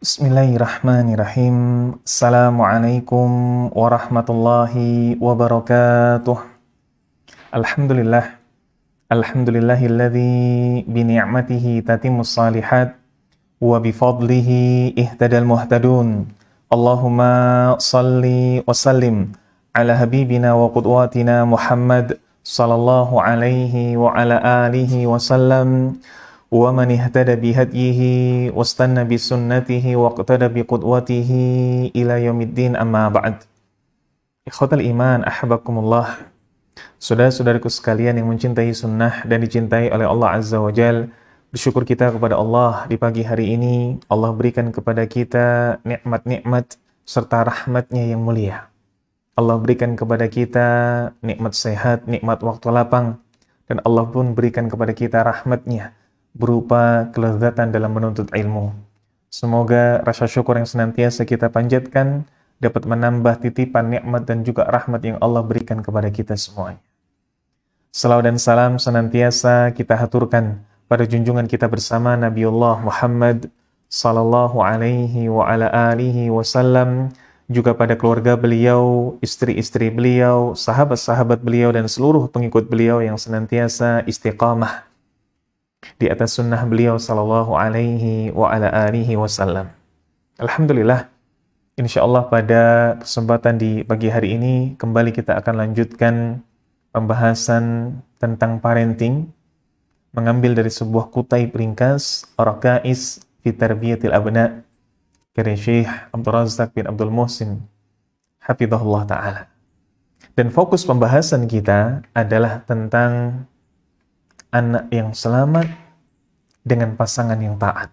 بسم الله الرحمن الرحيم السلام عليكم ورحمة الله وبركاته الحمد لله الحمد لله الذي بنعمته تتم الصالحات وبفضله اهتدى المهتدون اللهم صل وسلم على حبيبنا وقدواتنا محمد صلى الله عليه وعلى آله وسلم ومن اهتدى بهديه واستنى بسنته واقتدى بقدوته إلى يوم الدين أما بعد Ikhwatal iman, الله saudara saudaraku sekalian yang mencintai sunnah dan dicintai oleh Allah Azza wa Jal, bersyukur kita kepada Allah di pagi hari ini. Allah berikan kepada kita nikmat-nikmat serta rahmatnya yang mulia. Allah berikan kepada kita nikmat sehat, nikmat waktu lapang, dan Allah pun berikan kepada kita rahmatnya, berupa kelezatan dalam menuntut ilmu. Semoga rasa syukur yang senantiasa kita panjatkan dapat menambah titipan nikmat dan juga rahmat yang Allah berikan kepada kita semuanya. Salam dan salam senantiasa kita haturkan pada junjungan kita bersama Nabiullah Muhammad sallallahu alaihi wa ala alihi wasallam juga pada keluarga beliau, istri-istri beliau, sahabat-sahabat beliau dan seluruh pengikut beliau yang senantiasa istiqamah di atas sunnah beliau sallallahu alaihi wa ala alihi wasallam. Alhamdulillah, insya Allah pada kesempatan di pagi hari ini kembali kita akan lanjutkan pembahasan tentang parenting mengambil dari sebuah kutai peringkas Rakais fi Tarbiyatil Abna karya Syekh Abdul Razak bin Abdul Muhsin hafizahullah taala. Dan fokus pembahasan kita adalah tentang anak yang selamat dengan pasangan yang taat.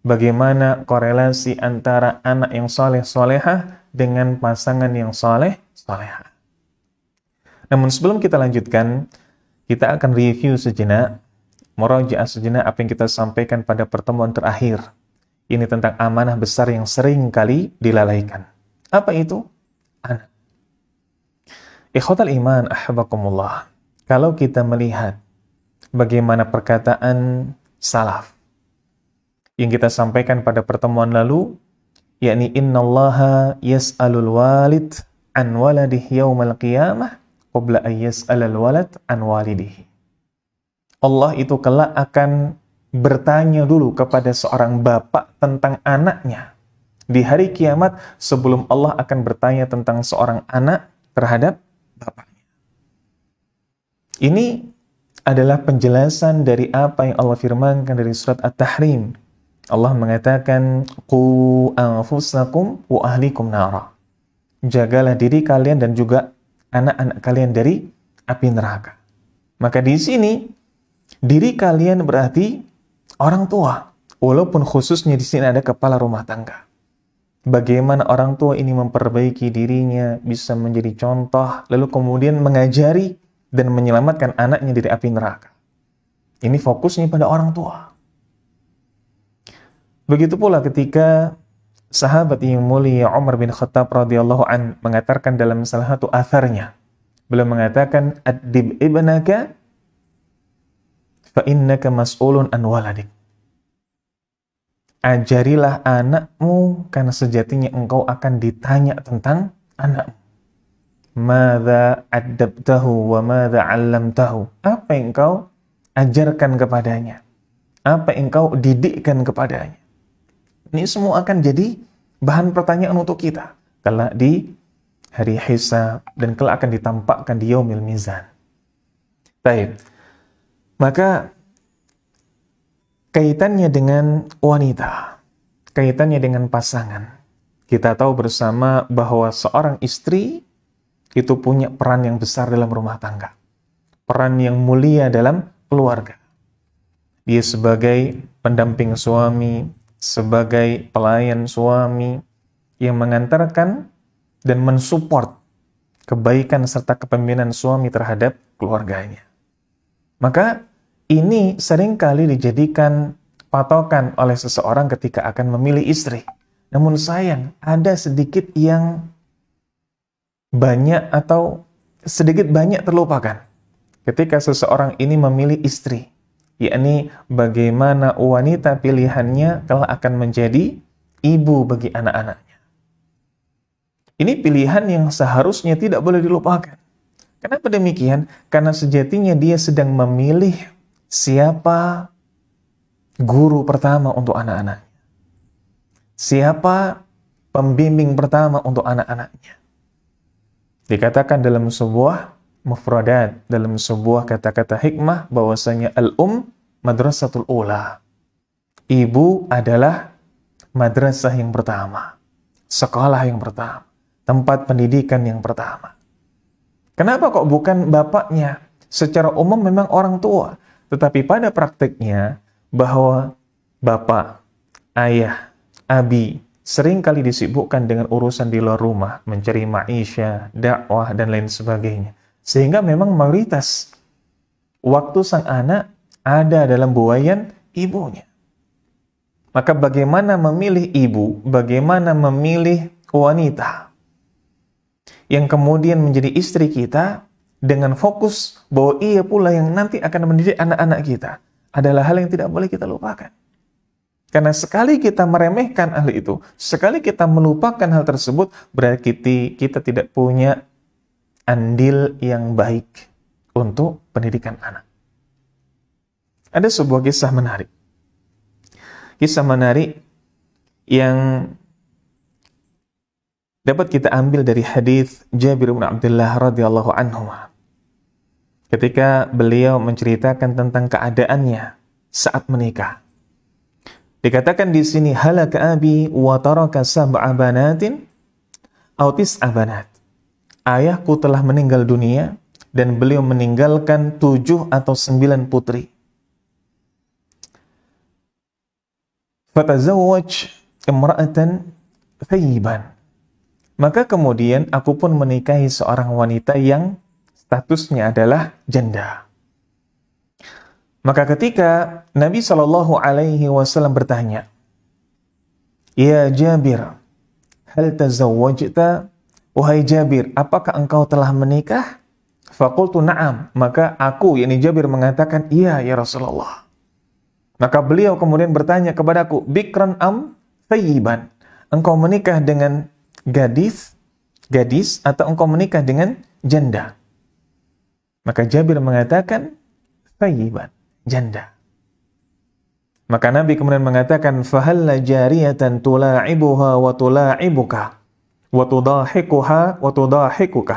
Bagaimana korelasi antara anak yang soleh-solehah dengan pasangan yang soleh-solehah. Namun sebelum kita lanjutkan, kita akan review sejenak, merojaah sejenak apa yang kita sampaikan pada pertemuan terakhir. Ini tentang amanah besar yang sering kali dilalaikan. Apa itu? Anak. Ikhwatal iman, ahabakumullah. Kalau kita melihat Bagaimana perkataan salaf yang kita sampaikan pada pertemuan lalu yakni innallaha yas'alul walid an waladih yaumal qiyamah qabla an yas'alal walad an walidih Allah itu kelak akan bertanya dulu kepada seorang bapak tentang anaknya di hari kiamat sebelum Allah akan bertanya tentang seorang anak terhadap bapaknya. Ini adalah penjelasan dari apa yang Allah firmankan dari surat At-Tahrim. Allah mengatakan, Ku anfusakum wa ahlikum nara. Jagalah diri kalian dan juga anak-anak kalian dari api neraka. Maka di sini, diri kalian berarti orang tua. Walaupun khususnya di sini ada kepala rumah tangga. Bagaimana orang tua ini memperbaiki dirinya, bisa menjadi contoh, lalu kemudian mengajari dan menyelamatkan anaknya dari api neraka. Ini fokusnya pada orang tua. Begitu pula ketika sahabat yang mulia Umar bin Khattab radhiyallahu an mengatakan dalam salah satu atharnya, beliau mengatakan adib ibnaka fa innaka mas'ulun an waladik. Ajarilah anakmu karena sejatinya engkau akan ditanya tentang anakmu. Mada adabtahu wa mada tahu. Apa yang kau ajarkan kepadanya? Apa yang kau didikkan kepadanya? Ini semua akan jadi bahan pertanyaan untuk kita. Kelak di hari hisab dan kelak akan ditampakkan di yaumil mizan. Baik. Maka kaitannya dengan wanita, kaitannya dengan pasangan. Kita tahu bersama bahwa seorang istri itu punya peran yang besar dalam rumah tangga. Peran yang mulia dalam keluarga. Dia sebagai pendamping suami, sebagai pelayan suami yang mengantarkan dan mensupport kebaikan serta kepemimpinan suami terhadap keluarganya. Maka ini seringkali dijadikan patokan oleh seseorang ketika akan memilih istri. Namun sayang, ada sedikit yang banyak atau sedikit banyak terlupakan ketika seseorang ini memilih istri, yakni bagaimana wanita pilihannya kelak akan menjadi ibu bagi anak-anaknya. Ini pilihan yang seharusnya tidak boleh dilupakan. Kenapa demikian? Karena sejatinya dia sedang memilih siapa guru pertama untuk anak-anaknya. Siapa pembimbing pertama untuk anak-anaknya Dikatakan dalam sebuah mufradat, dalam sebuah kata-kata hikmah bahwasanya al-um madrasatul ula. Ibu adalah madrasah yang pertama, sekolah yang pertama, tempat pendidikan yang pertama. Kenapa kok bukan bapaknya? Secara umum memang orang tua, tetapi pada praktiknya bahwa bapak, ayah, abi, Sering kali disibukkan dengan urusan di luar rumah, mencari maisha, dakwah, dan lain sebagainya. Sehingga memang mayoritas waktu sang anak ada dalam buayan ibunya. Maka bagaimana memilih ibu, bagaimana memilih wanita yang kemudian menjadi istri kita dengan fokus bahwa ia pula yang nanti akan mendidik anak-anak kita adalah hal yang tidak boleh kita lupakan. Karena sekali kita meremehkan hal itu, sekali kita melupakan hal tersebut, berarti kita tidak punya andil yang baik untuk pendidikan anak. Ada sebuah kisah menarik. Kisah menarik yang dapat kita ambil dari hadis Jabir bin Abdullah radhiyallahu anhu. Ketika beliau menceritakan tentang keadaannya saat menikah. Dikatakan di sini halaka abi wa taraka sab'a banatin autis abanat. Ayahku telah meninggal dunia dan beliau meninggalkan tujuh atau sembilan putri. Fatazawwaj imra'atan thayyiban. Maka kemudian aku pun menikahi seorang wanita yang statusnya adalah janda. Maka ketika Nabi Shallallahu Alaihi Wasallam bertanya, Ya Jabir, hal tazawwajta? Wahai Jabir, apakah engkau telah menikah? Fakultu na'am. Maka aku, yakni Jabir mengatakan, Iya ya Rasulullah. Maka beliau kemudian bertanya kepadaku, Bikran am tayyiban. Engkau menikah dengan gadis, gadis atau engkau menikah dengan janda? Maka Jabir mengatakan, Tayyiban janda. Maka Nabi kemudian mengatakan, فَهَلَّ جَارِيَةً تُلَاعِبُهَا وَتُلَاعِبُكَ وَتُضَاحِكُهَا وَتُضَاحِكُكَ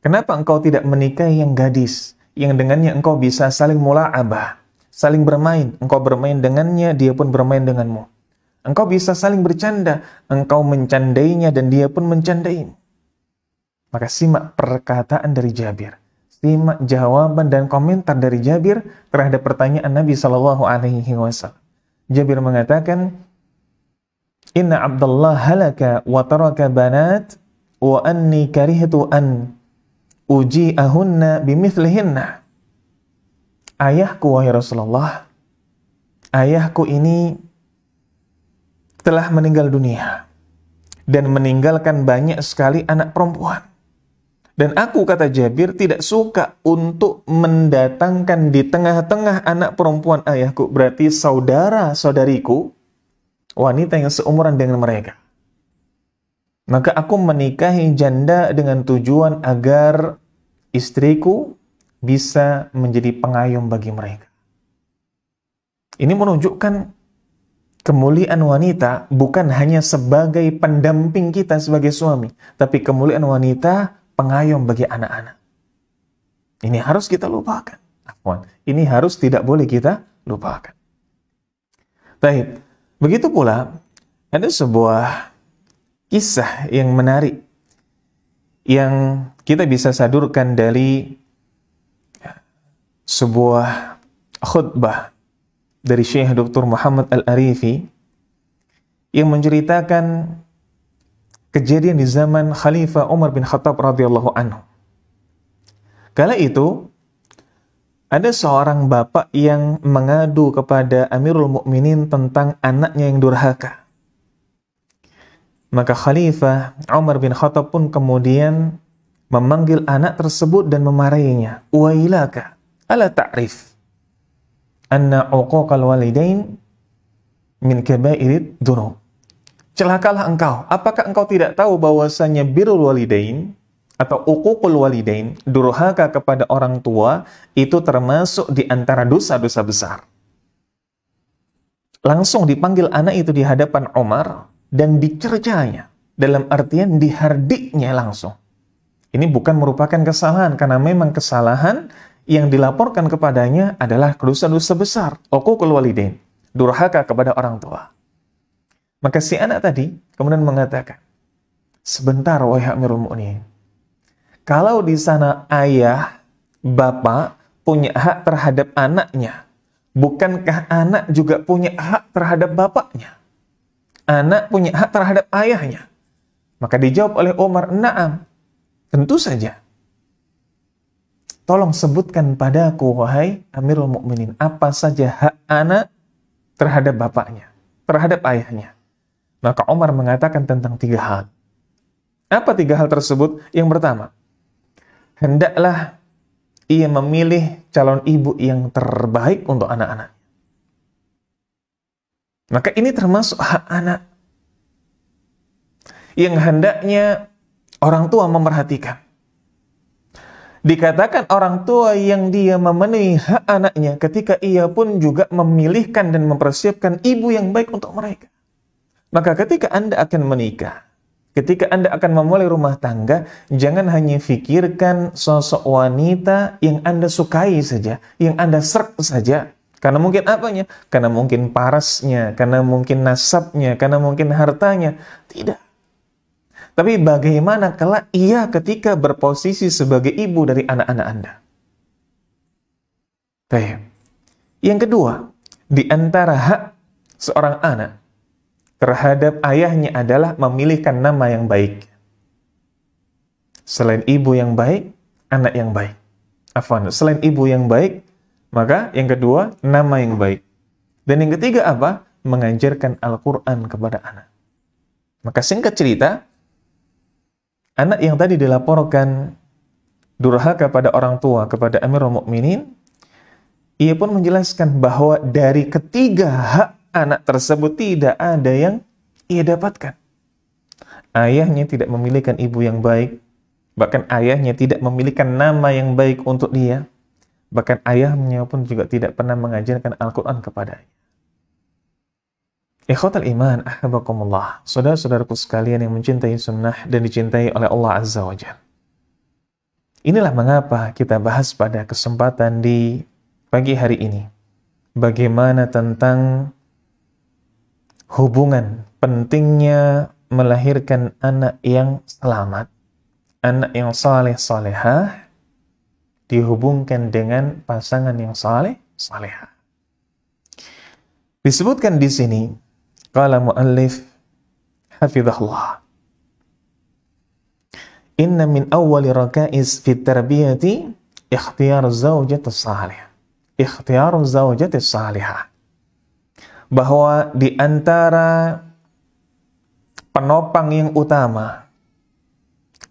Kenapa engkau tidak menikahi yang gadis, yang dengannya engkau bisa saling mula mula'abah, saling bermain, engkau bermain dengannya, dia pun bermain denganmu. Engkau bisa saling bercanda, engkau mencandainya dan dia pun mencandain. Maka simak perkataan dari Jabir simak jawaban dan komentar dari Jabir terhadap pertanyaan Nabi Shallallahu Alaihi Wasallam. Jabir mengatakan, Inna Abdullah halaka wa taraka banat wa anni karihtu an uji ahunna bimithlihinna. Ayahku, wahai Rasulullah, ayahku ini telah meninggal dunia dan meninggalkan banyak sekali anak perempuan dan aku kata Jabir tidak suka untuk mendatangkan di tengah-tengah anak perempuan ayahku, berarti saudara-saudariku, wanita yang seumuran dengan mereka. Maka aku menikahi janda dengan tujuan agar istriku bisa menjadi pengayom bagi mereka. Ini menunjukkan kemuliaan wanita bukan hanya sebagai pendamping kita sebagai suami, tapi kemuliaan wanita pengayom bagi anak-anak. Ini harus kita lupakan. Ini harus tidak boleh kita lupakan. Baik, begitu pula ada sebuah kisah yang menarik yang kita bisa sadurkan dari ya, sebuah khutbah dari Syekh Dr. Muhammad Al-Arifi yang menceritakan kejadian di zaman Khalifah Umar bin Khattab radhiyallahu anhu. Kala itu ada seorang bapak yang mengadu kepada Amirul Mukminin tentang anaknya yang durhaka. Maka Khalifah Umar bin Khattab pun kemudian memanggil anak tersebut dan memarahinya. Wailaka, ala ta'rif. Anna uqoqal walidain min kabairid dunub celakalah engkau. Apakah engkau tidak tahu bahwasanya birrul walidain atau uququl walidain, durhaka kepada orang tua itu termasuk di antara dosa-dosa besar. Langsung dipanggil anak itu di hadapan Omar dan dicercanya. Dalam artian dihardiknya langsung. Ini bukan merupakan kesalahan karena memang kesalahan yang dilaporkan kepadanya adalah dosa-dosa besar. Uququl walidain, durhaka kepada orang tua. Maka si anak tadi kemudian mengatakan, sebentar wahai Amirul Mukminin. Kalau di sana ayah, bapak punya hak terhadap anaknya, bukankah anak juga punya hak terhadap bapaknya? Anak punya hak terhadap ayahnya. Maka dijawab oleh Omar "Na'am." Tentu saja. Tolong sebutkan padaku wahai Amirul Mukminin apa saja hak anak terhadap bapaknya, terhadap ayahnya. Maka Umar mengatakan tentang tiga hal. Apa tiga hal tersebut? Yang pertama, hendaklah ia memilih calon ibu yang terbaik untuk anak-anak. Maka ini termasuk hak anak yang hendaknya orang tua memperhatikan. Dikatakan orang tua yang dia memenuhi hak anaknya ketika ia pun juga memilihkan dan mempersiapkan ibu yang baik untuk mereka. Maka ketika Anda akan menikah, ketika Anda akan memulai rumah tangga, jangan hanya pikirkan sosok wanita yang Anda sukai saja, yang Anda serap saja. Karena mungkin apanya? Karena mungkin parasnya, karena mungkin nasabnya, karena mungkin hartanya. Tidak. Tapi bagaimana kalau ia ketika berposisi sebagai ibu dari anak-anak Anda? Baik. Yang kedua, di antara hak seorang anak terhadap ayahnya adalah memilihkan nama yang baik. Selain ibu yang baik, anak yang baik. Afwan, selain ibu yang baik, maka yang kedua, nama yang baik. Dan yang ketiga apa? Mengajarkan Al-Quran kepada anak. Maka singkat cerita, anak yang tadi dilaporkan durhaka kepada orang tua, kepada Amirul Mukminin, ia pun menjelaskan bahwa dari ketiga hak anak tersebut tidak ada yang ia dapatkan. Ayahnya tidak memilihkan ibu yang baik, bahkan ayahnya tidak memilihkan nama yang baik untuk dia, bahkan ayahnya pun juga tidak pernah mengajarkan Al-Quran kepadanya. Ikhwatal iman, ahabakumullah. Saudara-saudaraku sekalian yang mencintai sunnah dan dicintai oleh Allah Azza wa Jal. Inilah mengapa kita bahas pada kesempatan di pagi hari ini. Bagaimana tentang hubungan, pentingnya melahirkan anak yang selamat, anak yang saleh salehah dihubungkan dengan pasangan yang saleh salehah. Disebutkan di sini qala muallif hafizahullah Inna min awwali raka'is fi tarbiyati ikhtiyar zawjati salihah. Ikhtiyar zawjati salihah bahwa di antara penopang yang utama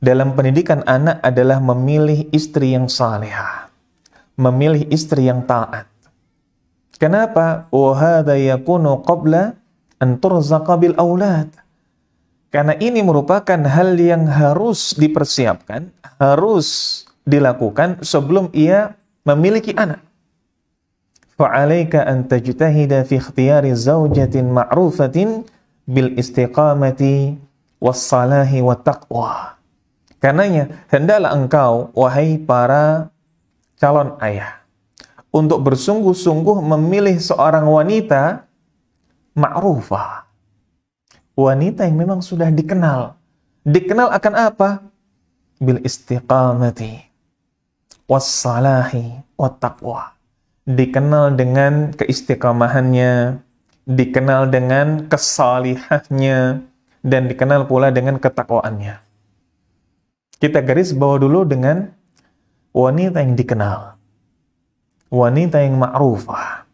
dalam pendidikan anak adalah memilih istri yang saleha, memilih istri yang taat. Kenapa? Wahada yakunu qabla bil aulad. Karena ini merupakan hal yang harus dipersiapkan, harus dilakukan sebelum ia memiliki anak. فعليك أن تجتهد في اختيار زوجة معروفة بالاستقامة والصلاح والتقوى. Karenanya, hendaklah engkau, wahai para calon ayah, untuk bersungguh-sungguh memilih seorang wanita ma'rufah. Wanita yang memang sudah dikenal. Dikenal akan apa? Bil istiqamati, wassalahi, wattaqwa dikenal dengan keistiqamahannya, dikenal dengan kesalihahnya, dan dikenal pula dengan ketakwaannya. Kita garis bawah dulu dengan wanita yang dikenal, wanita yang ma'rufah.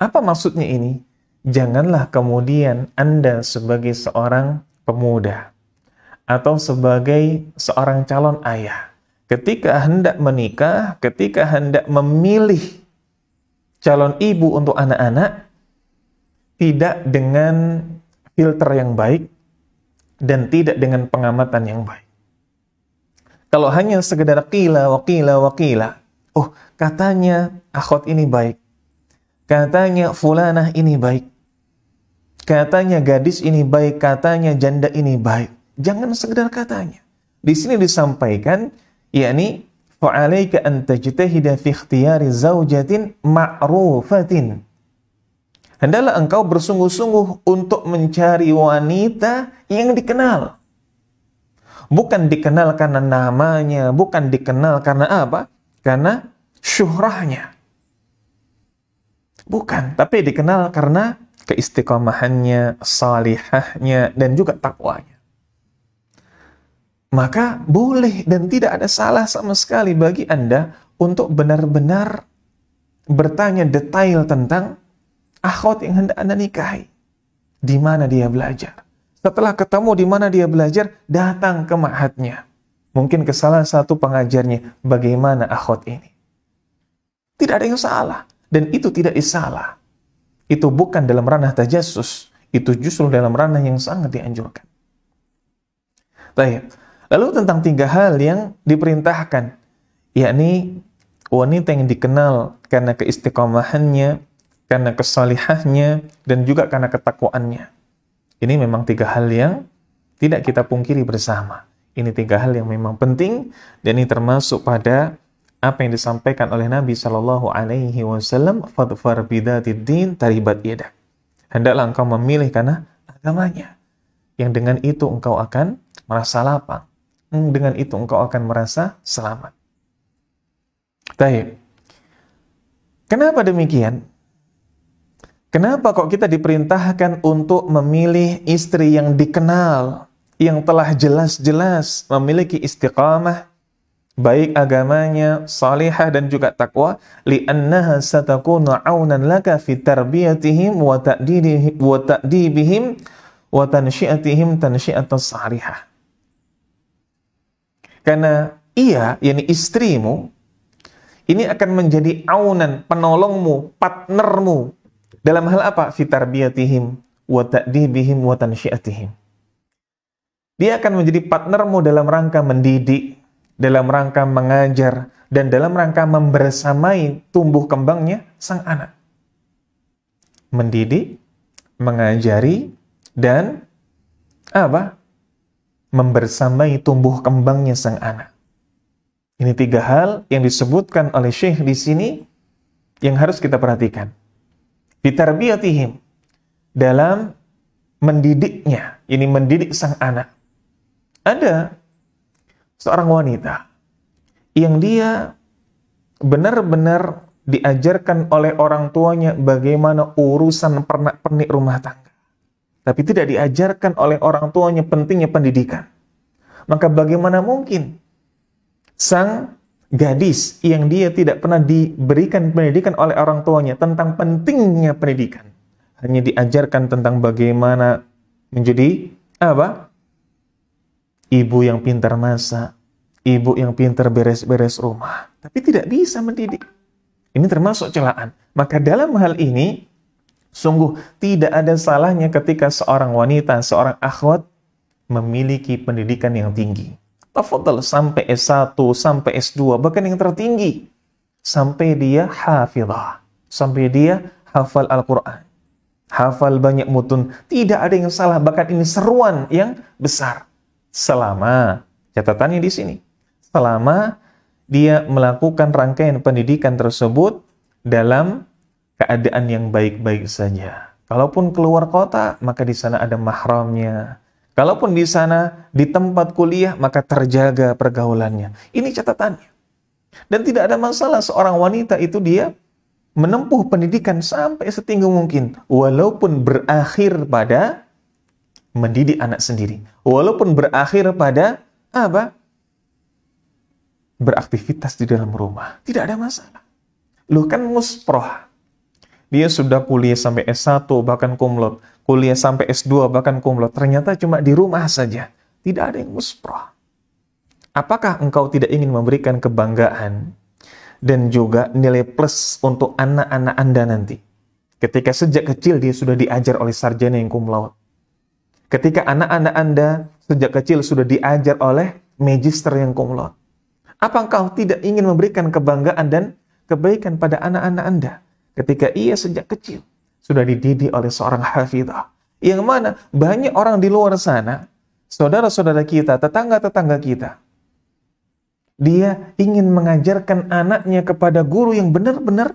Apa maksudnya ini? Janganlah kemudian Anda sebagai seorang pemuda atau sebagai seorang calon ayah, ketika hendak menikah, ketika hendak memilih calon ibu untuk anak-anak tidak dengan filter yang baik dan tidak dengan pengamatan yang baik. Kalau hanya sekedar kila, wakila, wakila, oh katanya akhwat ini baik, katanya fulanah ini baik, katanya gadis ini baik, katanya janda ini baik. Jangan sekedar katanya. Di sini disampaikan, yakni fa'alaika an tajtahida fi ikhtiyari zaujatin ma'rufatin. Hendaklah engkau bersungguh-sungguh untuk mencari wanita yang dikenal. Bukan dikenal karena namanya, bukan dikenal karena apa? Karena syuhrahnya. Bukan, tapi dikenal karena keistiqomahannya, salihahnya, dan juga takwanya maka boleh dan tidak ada salah sama sekali bagi Anda untuk benar-benar bertanya detail tentang akhwat yang hendak Anda nikahi. Di mana dia belajar? Setelah ketemu di mana dia belajar, datang ke mahatnya. Mungkin ke salah satu pengajarnya, bagaimana akhwat ini. Tidak ada yang salah. Dan itu tidak salah. Itu bukan dalam ranah tajasus. Itu justru dalam ranah yang sangat dianjurkan. Baik. Lalu tentang tiga hal yang diperintahkan, yakni wanita yang dikenal karena keistiqomahannya, karena kesalihahnya, dan juga karena ketakwaannya. Ini memang tiga hal yang tidak kita pungkiri bersama. Ini tiga hal yang memang penting dan ini termasuk pada apa yang disampaikan oleh Nabi Shallallahu Alaihi Wasallam, "Fadfar bidatidin taribat yadak." Hendaklah engkau memilih karena agamanya, yang dengan itu engkau akan merasa lapang. Hmm, dengan itu engkau akan merasa selamat. Baik. Kenapa demikian? Kenapa kok kita diperintahkan untuk memilih istri yang dikenal, yang telah jelas-jelas memiliki istiqamah, baik agamanya, salihah dan juga takwa, li'annaha satakunu aunan laka fi tarbiyatihim wa ta'dibihim wa tansyiatihim tansyiatas salihah. Karena ia, yakni istrimu, ini akan menjadi aunan, penolongmu, partnermu dalam hal apa? fitarbiatihim wa ta'dibihim, wa tansyiatihim. Dia akan menjadi partnermu dalam rangka mendidik, dalam rangka mengajar, dan dalam rangka membersamai tumbuh kembangnya sang anak. Mendidik, mengajari, dan apa? membersamai tumbuh kembangnya sang anak. Ini tiga hal yang disebutkan oleh Syekh di sini yang harus kita perhatikan. Bitarbiyatihim dalam mendidiknya, ini mendidik sang anak. Ada seorang wanita yang dia benar-benar diajarkan oleh orang tuanya bagaimana urusan pernak-pernik rumah tangga tapi tidak diajarkan oleh orang tuanya pentingnya pendidikan. Maka bagaimana mungkin sang gadis yang dia tidak pernah diberikan pendidikan oleh orang tuanya tentang pentingnya pendidikan. Hanya diajarkan tentang bagaimana menjadi apa? Ibu yang pintar masak, ibu yang pintar beres-beres rumah, tapi tidak bisa mendidik. Ini termasuk celaan. Maka dalam hal ini Sungguh tidak ada salahnya ketika seorang wanita, seorang akhwat memiliki pendidikan yang tinggi. Tafadhal sampai S1, sampai S2, bahkan yang tertinggi. Sampai dia hafizah. Sampai dia hafal Al-Quran. Hafal banyak mutun. Tidak ada yang salah, bahkan ini seruan yang besar. Selama, catatannya di sini. Selama dia melakukan rangkaian pendidikan tersebut dalam keadaan yang baik-baik saja. Kalaupun keluar kota, maka di sana ada mahramnya. Kalaupun di sana di tempat kuliah, maka terjaga pergaulannya. Ini catatannya. Dan tidak ada masalah seorang wanita itu dia menempuh pendidikan sampai setinggi mungkin, walaupun berakhir pada mendidik anak sendiri, walaupun berakhir pada apa? Beraktivitas di dalam rumah, tidak ada masalah. Lu kan musproh, dia sudah kuliah sampai S1 bahkan kumlot, kuliah sampai S2 bahkan kumlot. Ternyata cuma di rumah saja, tidak ada yang musprah. Apakah engkau tidak ingin memberikan kebanggaan dan juga nilai plus untuk anak-anak Anda nanti? Ketika sejak kecil dia sudah diajar oleh sarjana yang kumlaut. Ketika anak-anak Anda sejak kecil sudah diajar oleh magister yang kumlaut. Apakah engkau tidak ingin memberikan kebanggaan dan kebaikan pada anak-anak Anda? ketika ia sejak kecil sudah dididik oleh seorang hafidah. Yang mana banyak orang di luar sana, saudara-saudara kita, tetangga-tetangga kita, dia ingin mengajarkan anaknya kepada guru yang benar-benar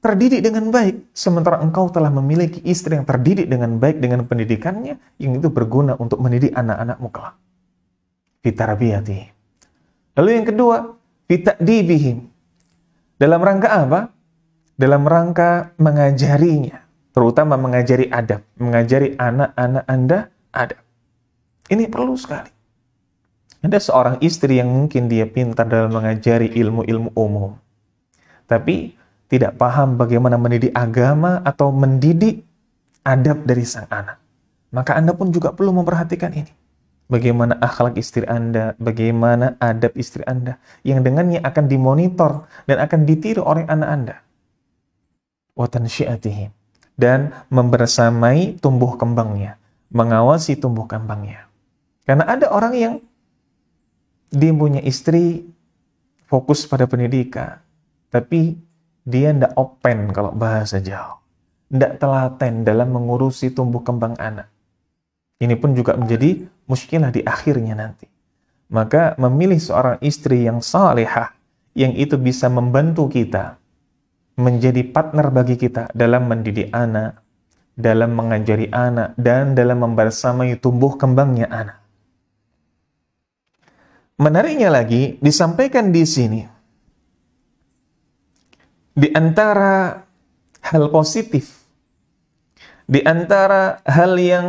terdidik dengan baik, sementara engkau telah memiliki istri yang terdidik dengan baik dengan pendidikannya, yang itu berguna untuk mendidik anak-anakmu kelak. Fitarabiyati. Lalu yang kedua, fitadibihim. Dalam rangka apa? dalam rangka mengajarinya, terutama mengajari adab, mengajari anak-anak Anda adab. Ini perlu sekali. Ada seorang istri yang mungkin dia pintar dalam mengajari ilmu-ilmu umum, tapi tidak paham bagaimana mendidik agama atau mendidik adab dari sang anak. Maka Anda pun juga perlu memperhatikan ini. Bagaimana akhlak istri Anda, bagaimana adab istri Anda, yang dengannya akan dimonitor dan akan ditiru oleh anak Anda wa dan membersamai tumbuh kembangnya, mengawasi tumbuh kembangnya. Karena ada orang yang dia punya istri fokus pada pendidikan, tapi dia tidak open kalau bahasa jauh Tidak telaten dalam mengurusi tumbuh kembang anak. Ini pun juga menjadi muskilah di akhirnya nanti. Maka memilih seorang istri yang salehah, yang itu bisa membantu kita menjadi partner bagi kita dalam mendidik anak, dalam mengajari anak, dan dalam membersamai tumbuh kembangnya anak. Menariknya lagi, disampaikan di sini, di antara hal positif, di antara hal yang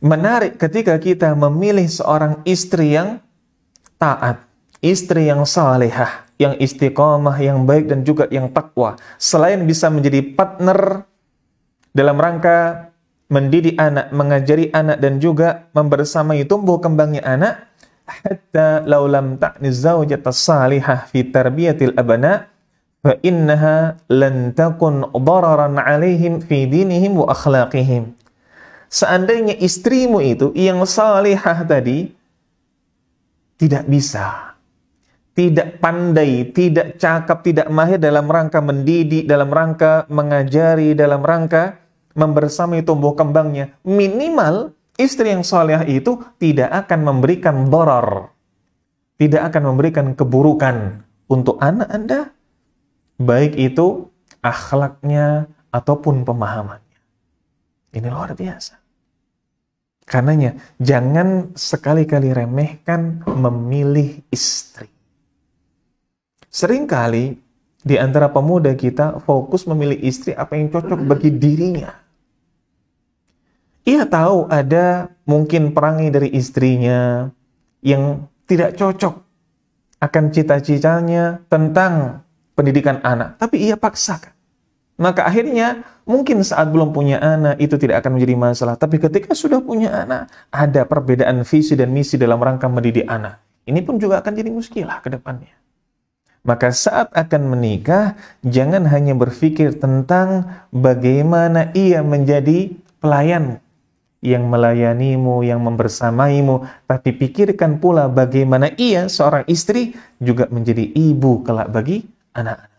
menarik ketika kita memilih seorang istri yang taat, istri yang salehah, yang istiqomah, yang baik dan juga yang takwa. Selain bisa menjadi partner dalam rangka mendidik anak, mengajari anak dan juga membersamai tumbuh kembangnya anak, hatta laulam ta'niz zawjatas salihah fi tarbiyatil abana' fa innaha lan takun dararan alaihim fi dinihim wa akhlaqihim. Seandainya istrimu itu yang salihah tadi tidak bisa tidak pandai, tidak cakap, tidak mahir dalam rangka mendidik, dalam rangka mengajari, dalam rangka membersamai tumbuh kembangnya, minimal istri yang soleh itu tidak akan memberikan doror, tidak akan memberikan keburukan untuk anak Anda, baik itu akhlaknya ataupun pemahamannya. Ini luar biasa. Karenanya, jangan sekali-kali remehkan memilih istri Seringkali di antara pemuda kita fokus memilih istri apa yang cocok bagi dirinya. Ia tahu ada mungkin perangai dari istrinya yang tidak cocok akan cita-citanya tentang pendidikan anak, tapi ia paksakan. Maka akhirnya mungkin saat belum punya anak itu tidak akan menjadi masalah. Tapi ketika sudah punya anak, ada perbedaan visi dan misi dalam rangka mendidik anak. Ini pun juga akan jadi muskilah ke depannya. Maka saat akan menikah, jangan hanya berpikir tentang bagaimana ia menjadi pelayan yang melayanimu, yang membersamaimu, tapi pikirkan pula bagaimana ia seorang istri juga menjadi ibu kelak bagi anak-anak.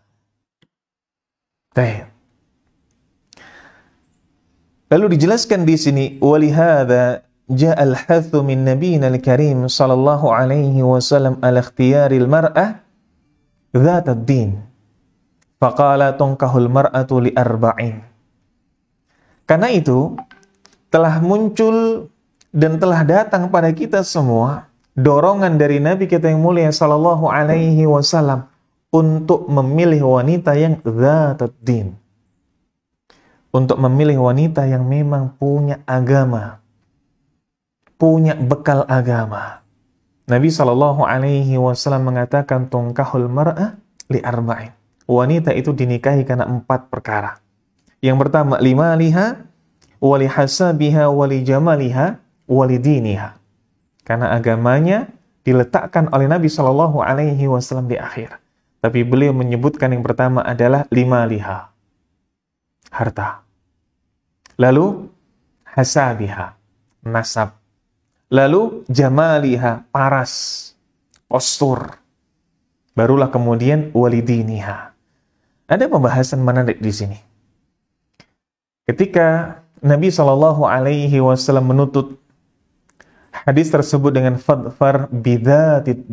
Lalu dijelaskan di sini walihada ja'al al-hathu min nabiyina al-karim sallallahu alaihi wasallam al-ikhtiyaril mar'ah ذات الدين فقال tungkahul المرأة لأربعين karena itu telah muncul dan telah datang pada kita semua dorongan dari Nabi kita yang mulia sallallahu alaihi wasallam untuk memilih wanita yang zatad din untuk memilih wanita yang memang punya agama punya bekal agama Nabi Shallallahu Alaihi Wasallam mengatakan tungkahul mar'ah li arba'in. Wanita itu dinikahi karena empat perkara. Yang pertama, lima liha, wali hasabiha, wali jamaliha, wali diniha. Karena agamanya diletakkan oleh Nabi Shallallahu Alaihi Wasallam di akhir. Tapi beliau menyebutkan yang pertama adalah lima liha, harta. Lalu hasabiha, nasab. Lalu jamaliha, paras, postur. Barulah kemudian walidiniha. Ada pembahasan menarik di sini. Ketika Nabi Shallallahu Alaihi Wasallam menuntut hadis tersebut dengan fadfar bidatid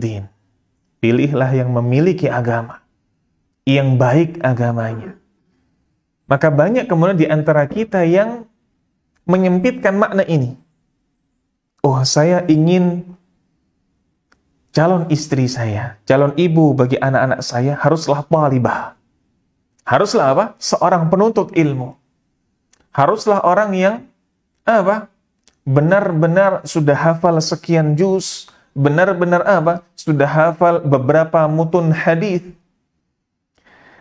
Pilihlah yang memiliki agama, yang baik agamanya. Maka banyak kemudian di antara kita yang menyempitkan makna ini oh saya ingin calon istri saya, calon ibu bagi anak-anak saya haruslah talibah. Haruslah apa? Seorang penuntut ilmu. Haruslah orang yang apa? Benar-benar sudah hafal sekian juz, benar-benar apa? Sudah hafal beberapa mutun hadis.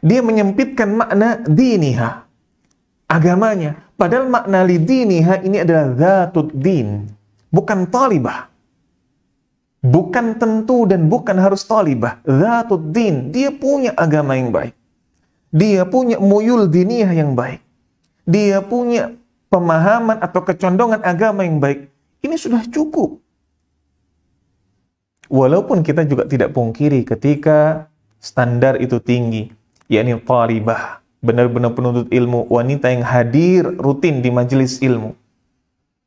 Dia menyempitkan makna diniha, agamanya. Padahal makna lidiniha ini adalah zatud din bukan talibah. Bukan tentu dan bukan harus talibah. din, dia punya agama yang baik. Dia punya muyul diniyah yang baik. Dia punya pemahaman atau kecondongan agama yang baik. Ini sudah cukup. Walaupun kita juga tidak pungkiri ketika standar itu tinggi, yakni talibah, benar-benar penuntut ilmu, wanita yang hadir rutin di majelis ilmu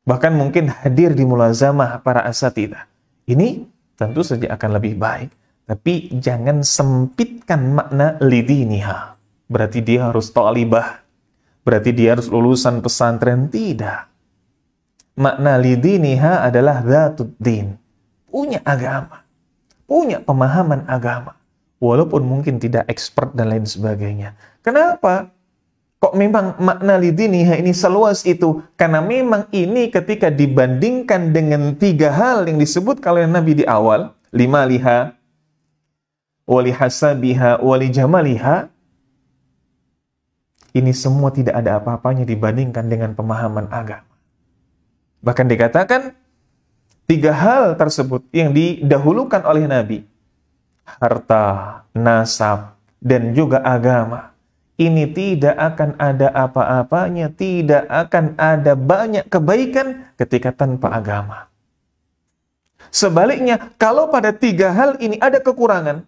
bahkan mungkin hadir di mulazamah para asatidah. Ini tentu saja akan lebih baik, tapi jangan sempitkan makna lidiniha. Berarti dia harus talibah, berarti dia harus lulusan pesantren, tidak. Makna lidiniha adalah datu din, punya agama, punya pemahaman agama, walaupun mungkin tidak expert dan lain sebagainya. Kenapa? Kok memang makna lidiniha ini seluas itu? Karena memang ini ketika dibandingkan dengan tiga hal yang disebut kalian Nabi di awal, lima liha, wali hasabiha, wali jamaliha, ini semua tidak ada apa-apanya dibandingkan dengan pemahaman agama. Bahkan dikatakan, tiga hal tersebut yang didahulukan oleh Nabi, harta, nasab, dan juga agama ini tidak akan ada apa-apanya, tidak akan ada banyak kebaikan ketika tanpa agama. Sebaliknya, kalau pada tiga hal ini ada kekurangan,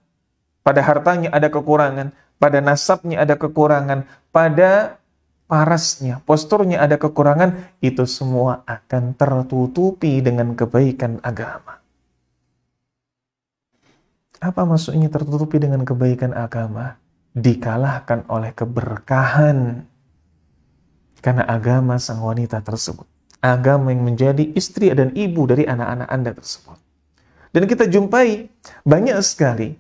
pada hartanya ada kekurangan, pada nasabnya ada kekurangan, pada parasnya, posturnya ada kekurangan, itu semua akan tertutupi dengan kebaikan agama. Apa maksudnya tertutupi dengan kebaikan agama? dikalahkan oleh keberkahan karena agama sang wanita tersebut. Agama yang menjadi istri dan ibu dari anak-anak Anda tersebut. Dan kita jumpai banyak sekali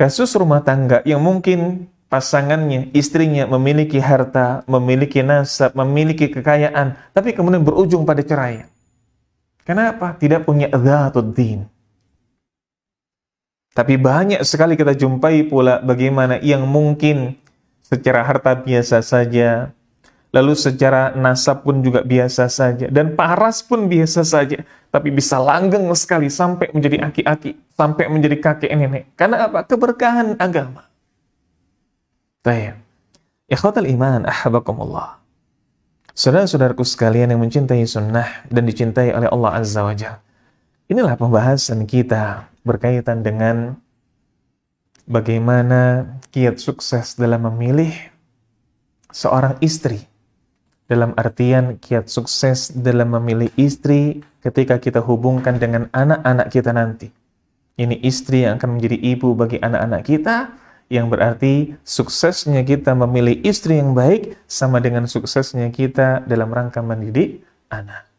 kasus rumah tangga yang mungkin pasangannya, istrinya memiliki harta, memiliki nasab, memiliki kekayaan, tapi kemudian berujung pada cerai. Kenapa? Tidak punya dhatuddin. din tapi banyak sekali kita jumpai pula bagaimana yang mungkin secara harta biasa saja, lalu secara nasab pun juga biasa saja, dan paras pun biasa saja, tapi bisa langgeng sekali sampai menjadi aki-aki, sampai menjadi kakek nenek. Karena apa? Keberkahan agama. Baik. Ikhwatal iman, ahabakumullah. Saudara-saudaraku sekalian yang mencintai sunnah dan dicintai oleh Allah Azza wa Jalla. Inilah pembahasan kita berkaitan dengan bagaimana kiat sukses dalam memilih seorang istri. Dalam artian kiat sukses dalam memilih istri ketika kita hubungkan dengan anak-anak kita nanti. Ini istri yang akan menjadi ibu bagi anak-anak kita, yang berarti suksesnya kita memilih istri yang baik sama dengan suksesnya kita dalam rangka mendidik anak.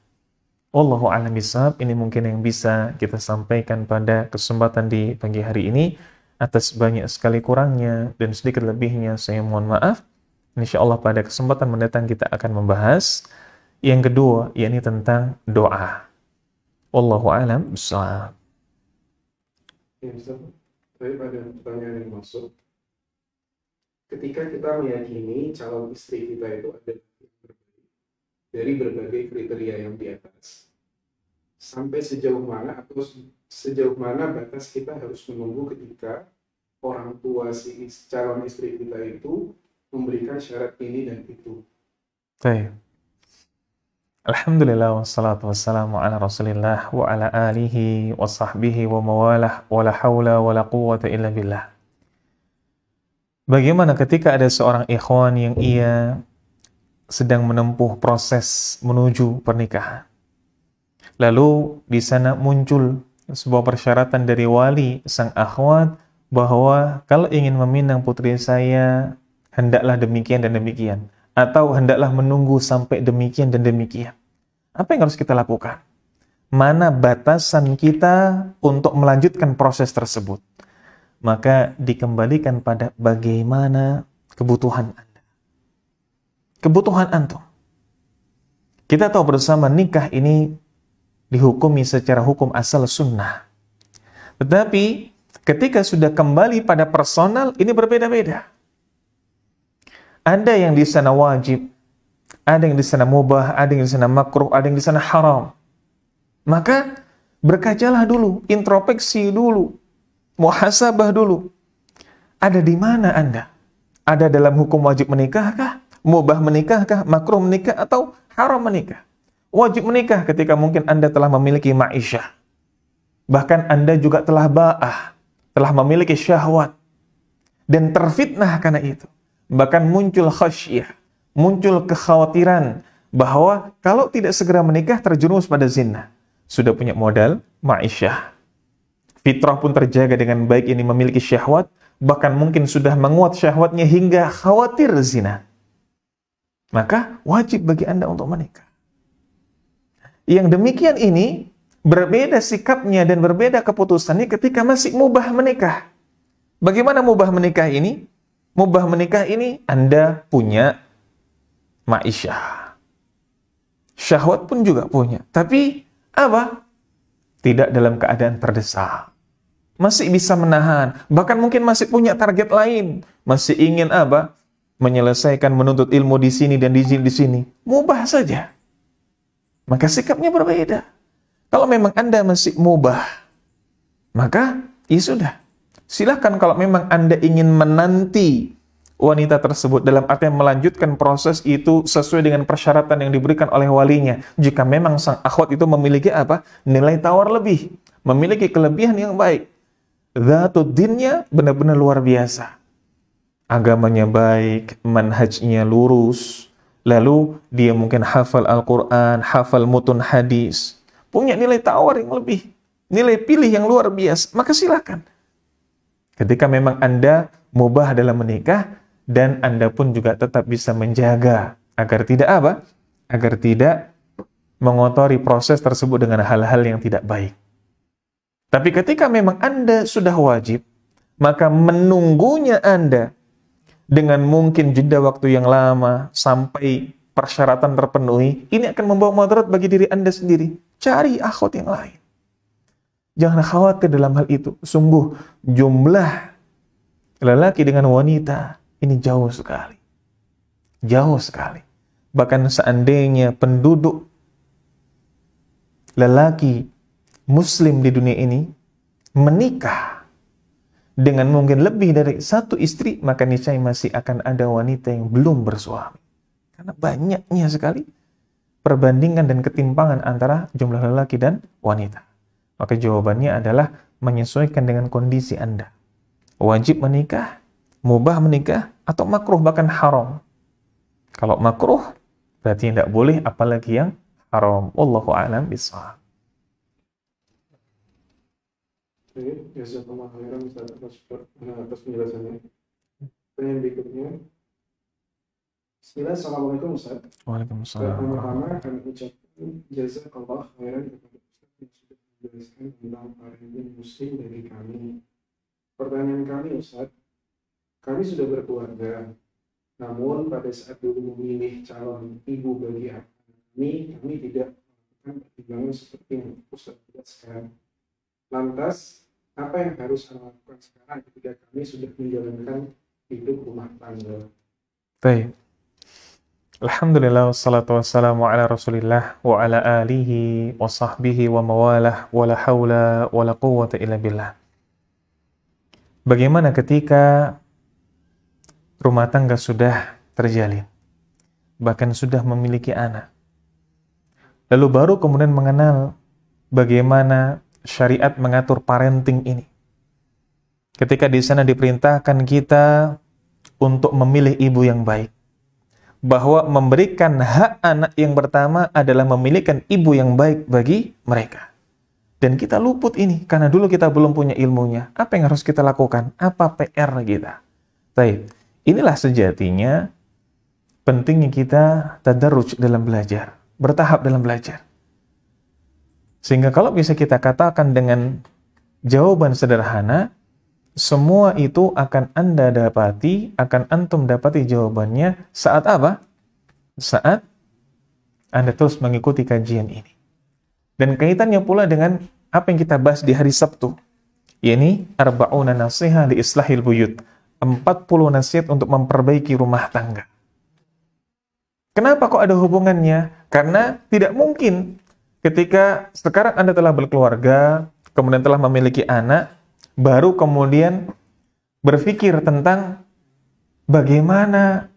Allahu a'lam bisab, Ini mungkin yang bisa kita sampaikan pada kesempatan di pagi hari ini. Atas banyak sekali kurangnya dan sedikit lebihnya saya mohon maaf. Insya Allah pada kesempatan mendatang kita akan membahas yang kedua, yakni tentang doa. Wallahu a'lam bisab. Ya, Tapi pada pertanyaan yang masuk, ketika kita meyakini calon istri kita itu ada dari berbagai kriteria yang di atas. Sampai sejauh mana atau sejauh mana batas kita harus menunggu ketika orang tua si calon istri kita itu memberikan syarat ini dan itu. Baik. Alhamdulillah wassalatu wassalamu ala rasulillah wa ala alihi wa sahbihi wa mawalah wa la hawla wa la quwata illa billah. Bagaimana ketika ada seorang ikhwan yang ia sedang menempuh proses menuju pernikahan. Lalu di sana muncul sebuah persyaratan dari wali sang akhwat bahwa kalau ingin meminang putri saya hendaklah demikian dan demikian atau hendaklah menunggu sampai demikian dan demikian. Apa yang harus kita lakukan? Mana batasan kita untuk melanjutkan proses tersebut? Maka dikembalikan pada bagaimana kebutuhan Anda kebutuhan antum. Kita tahu bersama nikah ini dihukumi secara hukum asal sunnah. Tetapi ketika sudah kembali pada personal, ini berbeda-beda. Ada yang di sana wajib, ada yang di sana mubah, ada yang di sana makruh, ada yang di sana haram. Maka berkacalah dulu, introspeksi dulu, muhasabah dulu. Ada di mana Anda? Ada dalam hukum wajib menikahkah mubah menikahkah, makruh menikah, atau haram menikah. Wajib menikah ketika mungkin Anda telah memiliki ma'isyah. Bahkan Anda juga telah ba'ah, telah memiliki syahwat. Dan terfitnah karena itu. Bahkan muncul khasyah, muncul kekhawatiran bahwa kalau tidak segera menikah terjerumus pada zina. Sudah punya modal, ma'isyah. Fitrah pun terjaga dengan baik ini memiliki syahwat, bahkan mungkin sudah menguat syahwatnya hingga khawatir zina maka wajib bagi Anda untuk menikah. Yang demikian ini berbeda sikapnya dan berbeda keputusannya ketika masih mubah menikah. Bagaimana mubah menikah ini? Mubah menikah ini Anda punya maisha, Syahwat pun juga punya. Tapi apa? Tidak dalam keadaan terdesak. Masih bisa menahan. Bahkan mungkin masih punya target lain. Masih ingin apa? menyelesaikan menuntut ilmu di sini dan di sini di sini, mubah saja. Maka sikapnya berbeda. Kalau memang Anda masih mubah, maka ya sudah. Silahkan kalau memang Anda ingin menanti wanita tersebut dalam arti melanjutkan proses itu sesuai dengan persyaratan yang diberikan oleh walinya. Jika memang sang akhwat itu memiliki apa? Nilai tawar lebih, memiliki kelebihan yang baik. Zatuddinnya benar-benar luar biasa agamanya baik, manhajnya lurus, lalu dia mungkin hafal Al-Quran, hafal mutun hadis, punya nilai tawar yang lebih, nilai pilih yang luar biasa, maka silakan. Ketika memang Anda mubah dalam menikah, dan Anda pun juga tetap bisa menjaga agar tidak apa? Agar tidak mengotori proses tersebut dengan hal-hal yang tidak baik. Tapi ketika memang Anda sudah wajib, maka menunggunya Anda dengan mungkin jeda waktu yang lama sampai persyaratan terpenuhi, ini akan membawa moderat bagi diri Anda sendiri. Cari akhwat yang lain. Jangan khawatir dalam hal itu. Sungguh jumlah lelaki dengan wanita ini jauh sekali. Jauh sekali. Bahkan seandainya penduduk lelaki muslim di dunia ini menikah dengan mungkin lebih dari satu istri, maka niscaya masih akan ada wanita yang belum bersuami. Karena banyaknya sekali perbandingan dan ketimpangan antara jumlah lelaki dan wanita. Maka jawabannya adalah menyesuaikan dengan kondisi Anda. Wajib menikah, mubah menikah, atau makruh bahkan haram. Kalau makruh, berarti tidak boleh apalagi yang haram. Wallahu'alam bisawab. Baik, ya sama Hera bisa atas penjelasannya. Pertanyaan berikutnya. Bismillah, Assalamualaikum Ustaz. Waalaikumsalam. Pertama-tama kami ucapkan jazakallah khairan kepada Ustaz yang sudah menjelaskan tentang varian muslim dari kami. Pertanyaan kami Ustaz, kami sudah berkeluarga, namun pada saat dulu memilih calon ibu bagi kami, kami tidak melakukan pertimbangan seperti yang Ustaz jelaskan. Lantas, apa yang harus saya lakukan sekarang ketika kami sudah menjalankan hidup rumah tangga. Baik. Alhamdulillah wassalatu wassalamu ala rasulillah wa ala alihi wa sahbihi wa mawalah wa la hawla wa la quwata illa billah. Bagaimana ketika rumah tangga sudah terjalin, bahkan sudah memiliki anak. Lalu baru kemudian mengenal bagaimana syariat mengatur parenting ini. Ketika di sana diperintahkan kita untuk memilih ibu yang baik. Bahwa memberikan hak anak yang pertama adalah memilihkan ibu yang baik bagi mereka. Dan kita luput ini karena dulu kita belum punya ilmunya. Apa yang harus kita lakukan? Apa PR kita? Baik, inilah sejatinya pentingnya kita tadarruj dalam belajar, bertahap dalam belajar. Sehingga kalau bisa kita katakan dengan jawaban sederhana, semua itu akan Anda dapati, akan Antum dapati jawabannya saat apa? Saat Anda terus mengikuti kajian ini. Dan kaitannya pula dengan apa yang kita bahas di hari Sabtu, yakni arba'una nasihat di islahil buyut. 40 nasihat untuk memperbaiki rumah tangga. Kenapa kok ada hubungannya? Karena tidak mungkin ketika sekarang Anda telah berkeluarga, kemudian telah memiliki anak, baru kemudian berpikir tentang bagaimana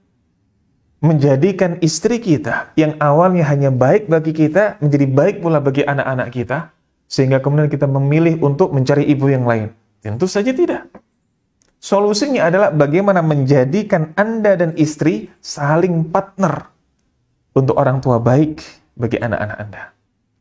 menjadikan istri kita yang awalnya hanya baik bagi kita menjadi baik pula bagi anak-anak kita sehingga kemudian kita memilih untuk mencari ibu yang lain. Tentu saja tidak. Solusinya adalah bagaimana menjadikan Anda dan istri saling partner untuk orang tua baik bagi anak-anak Anda.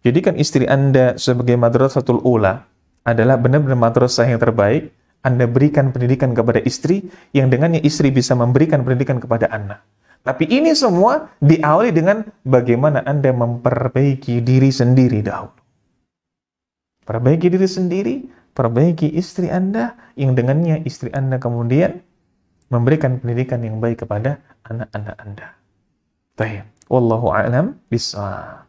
Jadikan istri Anda sebagai madrasatul ula adalah benar-benar madrasah yang terbaik. Anda berikan pendidikan kepada istri yang dengannya istri bisa memberikan pendidikan kepada anak. Tapi ini semua diawali dengan bagaimana Anda memperbaiki diri sendiri dahulu. Perbaiki diri sendiri, perbaiki istri Anda yang dengannya istri Anda kemudian memberikan pendidikan yang baik kepada anak-anak Anda. Baik, wallahu a'lam bishawab.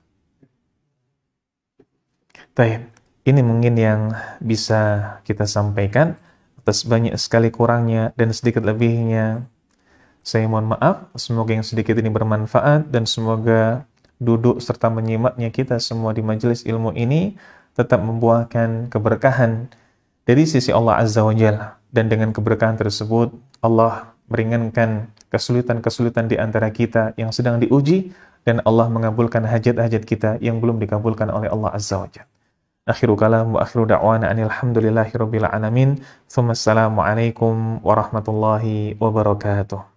Baik, Ini mungkin yang bisa kita sampaikan atas banyak sekali kurangnya dan sedikit lebihnya. Saya mohon maaf, semoga yang sedikit ini bermanfaat dan semoga duduk serta menyimaknya kita semua di majelis ilmu ini tetap membuahkan keberkahan dari sisi Allah Azza wa Jalla. Dan dengan keberkahan tersebut, Allah meringankan kesulitan-kesulitan di antara kita yang sedang diuji dan Allah mengabulkan hajat-hajat kita yang belum dikabulkan oleh Allah Azza wa Jalla. Akhiru kalam wa akhiru da'wana anilhamdulillahi rabbil alamin. Assalamualaikum warahmatullahi wabarakatuh.